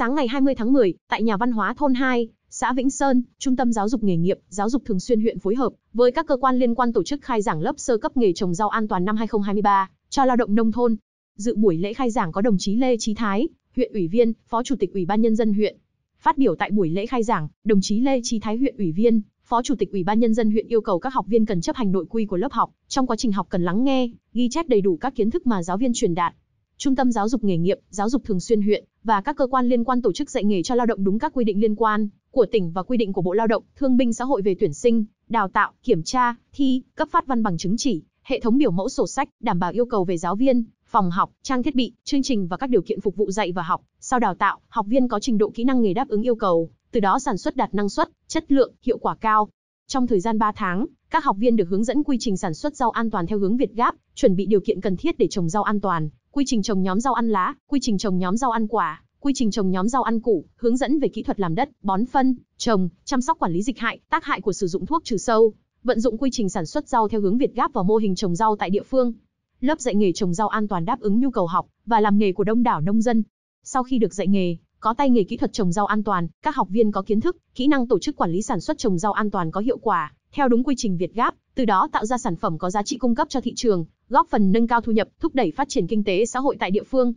Sáng ngày 20 tháng 10, tại nhà văn hóa thôn 2, xã Vĩnh Sơn, Trung tâm Giáo dục nghề nghiệp, Giáo dục thường xuyên huyện phối hợp với các cơ quan liên quan tổ chức khai giảng lớp sơ cấp nghề trồng rau an toàn năm 2023 cho lao động nông thôn. Dự buổi lễ khai giảng có đồng chí Lê Chí Thái, huyện ủy viên, Phó Chủ tịch Ủy ban nhân dân huyện. Phát biểu tại buổi lễ khai giảng, đồng chí Lê Chí Thái huyện ủy viên, Phó Chủ tịch Ủy ban nhân dân huyện yêu cầu các học viên cần chấp hành nội quy của lớp học, trong quá trình học cần lắng nghe, ghi chép đầy đủ các kiến thức mà giáo viên truyền đạt. Trung tâm Giáo dục nghề nghiệp, Giáo dục thường xuyên huyện và các cơ quan liên quan tổ chức dạy nghề cho lao động đúng các quy định liên quan của tỉnh và quy định của Bộ Lao động, Thương binh Xã hội về tuyển sinh, đào tạo, kiểm tra, thi, cấp phát văn bằng chứng chỉ, hệ thống biểu mẫu sổ sách, đảm bảo yêu cầu về giáo viên, phòng học, trang thiết bị, chương trình và các điều kiện phục vụ dạy và học. Sau đào tạo, học viên có trình độ kỹ năng nghề đáp ứng yêu cầu, từ đó sản xuất đạt năng suất, chất lượng, hiệu quả cao. Trong thời gian 3 tháng, các học viên được hướng dẫn quy trình sản xuất rau an toàn theo hướng Việt Gáp, chuẩn bị điều kiện cần thiết để trồng rau an toàn, quy trình trồng nhóm rau ăn lá, quy trình trồng nhóm rau ăn quả, quy trình trồng nhóm rau ăn củ, hướng dẫn về kỹ thuật làm đất, bón phân, trồng, chăm sóc quản lý dịch hại, tác hại của sử dụng thuốc trừ sâu, vận dụng quy trình sản xuất rau theo hướng Việt Gáp vào mô hình trồng rau tại địa phương. Lớp dạy nghề trồng rau an toàn đáp ứng nhu cầu học và làm nghề của đông đảo nông dân. Sau khi được dạy nghề, có tay nghề kỹ thuật trồng rau an toàn, các học viên có kiến thức, kỹ năng tổ chức quản lý sản xuất trồng rau an toàn có hiệu quả, theo đúng quy trình Việt Gáp, từ đó tạo ra sản phẩm có giá trị cung cấp cho thị trường, góp phần nâng cao thu nhập, thúc đẩy phát triển kinh tế xã hội tại địa phương.